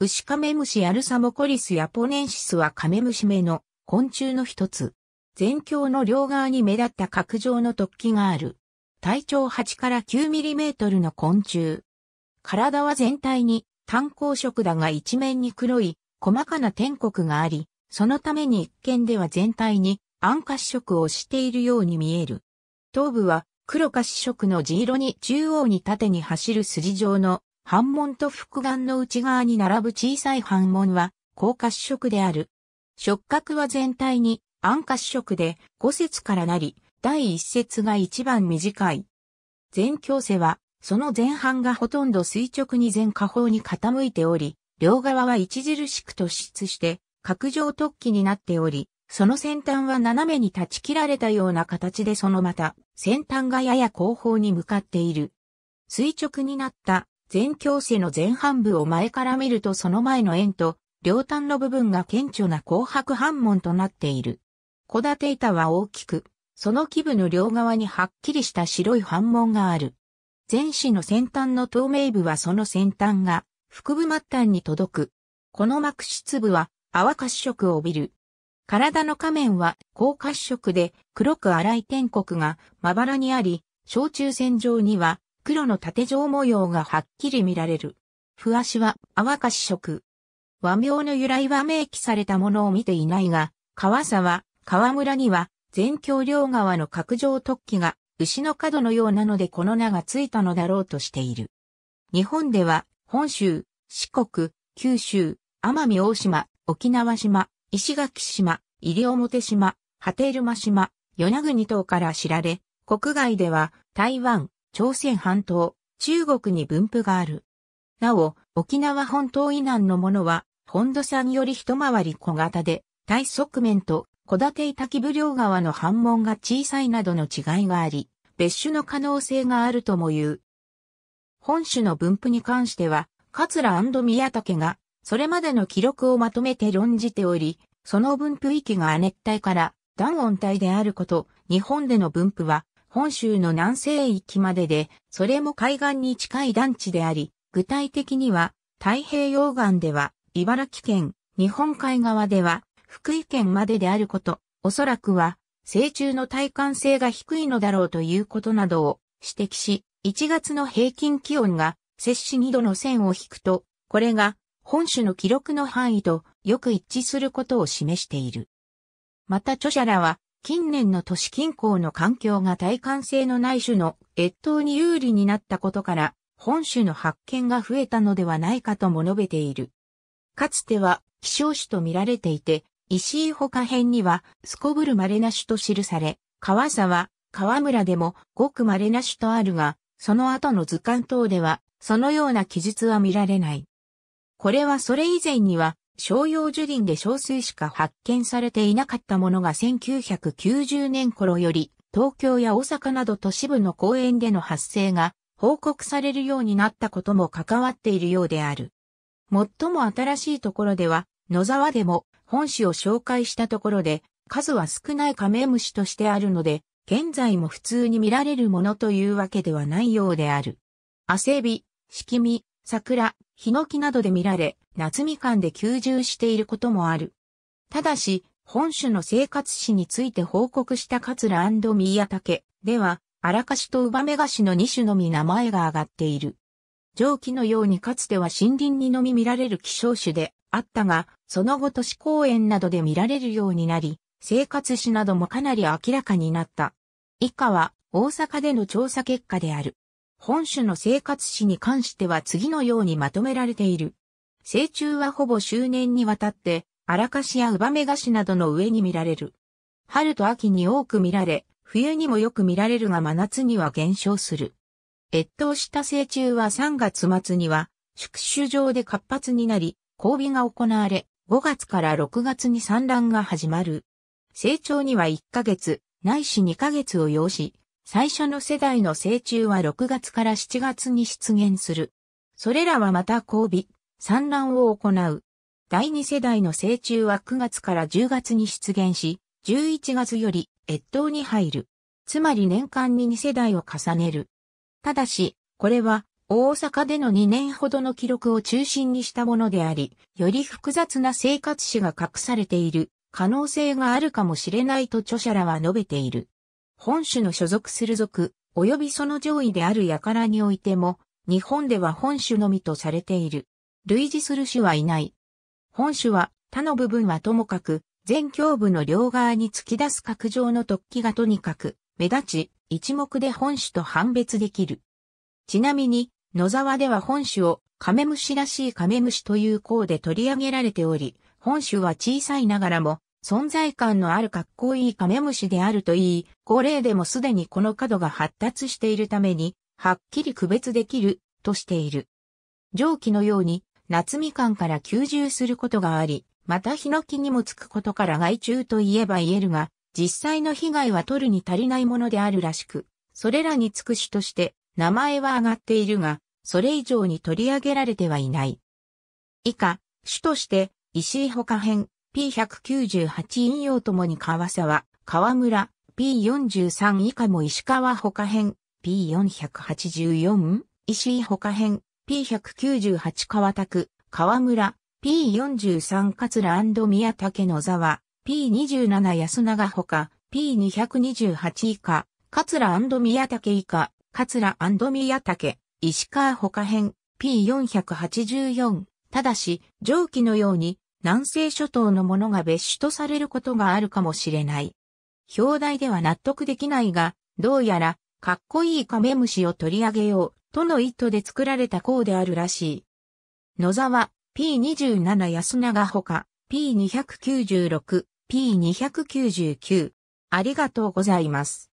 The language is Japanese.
ウシカメムシアルサモコリスヤポネンシスはカメムシ目の昆虫の一つ。全鏡の両側に目立った角状の突起がある。体長8から9ミリメートルの昆虫。体は全体に単光色だが一面に黒い細かな天国があり、そのために一見では全体に暗褐色をしているように見える。頭部は黒褐色の地色に中央に縦に走る筋状の反門と複眼の内側に並ぶ小さい反門は、高褐色である。触覚は全体に暗褐色で5節からなり、第1節が一番短い。全強世は、その前半がほとんど垂直に全下方に傾いており、両側は著しく突出して、角状突起になっており、その先端は斜めに断ち切られたような形でそのまた、先端がやや後方に向かっている。垂直になった全教世の前半部を前から見るとその前の円と、両端の部分が顕著な紅白反門となっている。小立板は大きく、その基部の両側にはっきりした白い反門がある。前肢の先端の透明部はその先端が、腹部末端に届く。この膜質部は、泡褐色を帯びる。体の仮面は、高褐色で、黒く荒い天国が、まばらにあり、小中線上には、黒の縦状模様がはっきり見られる。ふわしは淡かし色。和名の由来は明記されたものを見ていないが、川沢、川村には、全橋両側の角上突起が、牛の角のようなのでこの名がついたのだろうとしている。日本では、本州、四国、九州、奄美大島、沖縄島、石垣島、西表島、波照間島、与那国島から知られ、国外では台湾、朝鮮半島、中国に分布がある。なお、沖縄本島以南のものは、本土産より一回り小型で、対側面と小立板木不両側の反門が小さいなどの違いがあり、別種の可能性があるとも言う。本種の分布に関しては、桂宮武が、それまでの記録をまとめて論じており、その分布域が亜熱帯から暖温帯であること、日本での分布は本州の南西域までで、それも海岸に近い団地であり、具体的には、太平洋岸では、茨城県、日本海側では、福井県までであること、おそらくは、成虫の耐寒性が低いのだろうということなどを指摘し、1月の平均気温が摂氏2度の線を引くと、これが本種の記録の範囲とよく一致することを示している。また著者らは、近年の都市近郊の環境が耐寒性のない種の越冬に有利になったことから、本種の発見が増えたのではないかとも述べている。かつては希少種と見られていて、石井保か辺にはすこぶる稀な種と記され、川沢、川村でもごく稀な種とあるが、その後の図鑑等ではそのような記述は見られない。これはそれ以前には商用樹林で少数しか発見されていなかったものが1990年頃より東京や大阪など都市部の公園での発生が報告されるようになったことも関わっているようである。最も新しいところでは野沢でも本種を紹介したところで数は少ないカメムシとしてあるので現在も普通に見られるものというわけではないようである。アセビ、シキミ、桜、ヒノキなどで見られ、夏みかんで吸収していることもある。ただし、本種の生活史について報告したカツラミイヤタケでは、アラカシとウバメガシの2種のみ名前が挙がっている。蒸気のようにかつては森林にのみ見られる希少種であったが、その後都市公園などで見られるようになり、生活史などもかなり明らかになった。以下は大阪での調査結果である。本種の生活史に関しては次のようにまとめられている。成虫はほぼ周年にわたって、アラカシやウバメガシなどの上に見られる。春と秋に多く見られ、冬にもよく見られるが真夏には減少する。越冬した成虫は3月末には、宿主場で活発になり、交尾が行われ、5月から6月に産卵が始まる。成長には1ヶ月、ないし2ヶ月を要し、最初の世代の成虫は6月から7月に出現する。それらはまた交尾、産卵を行う。第2世代の成虫は9月から10月に出現し、11月より越冬に入る。つまり年間に2世代を重ねる。ただし、これは大阪での2年ほどの記録を中心にしたものであり、より複雑な生活史が隠されている可能性があるかもしれないと著者らは述べている。本種の所属する属、及びその上位である輩においても、日本では本種のみとされている。類似する種はいない。本種は、他の部分はともかく、全胸部の両側に突き出す角状の突起がとにかく、目立ち、一目で本種と判別できる。ちなみに、野沢では本種を、カメムシらしいカメムシという項で取り上げられており、本種は小さいながらも、存在感のあるかっこいいカメムシであるといい、高齢でもすでにこの角が発達しているために、はっきり区別できる、としている。上記のように、夏みかんから吸収することがあり、またヒノキにもつくことから害虫といえば言えるが、実際の被害は取るに足りないものであるらしく、それらにつく種として名前は上がっているが、それ以上に取り上げられてはいない。以下、種として、石井他編、P198 引用ともに川沢、川村、P43 以下も石川他編、P484、石井他編、P198 川拓、川村、P43 桂宮武野沢、P27 安永他、P228 以下、桂宮武以下、桂宮武、石川他編、P484。ただし、上記のように、南西諸島のものが別種とされることがあるかもしれない。表題では納得できないが、どうやら、かっこいいカメムシを取り上げよう、との意図で作られた項であるらしい。野沢、P27 安永ほか、P296、P299。ありがとうございます。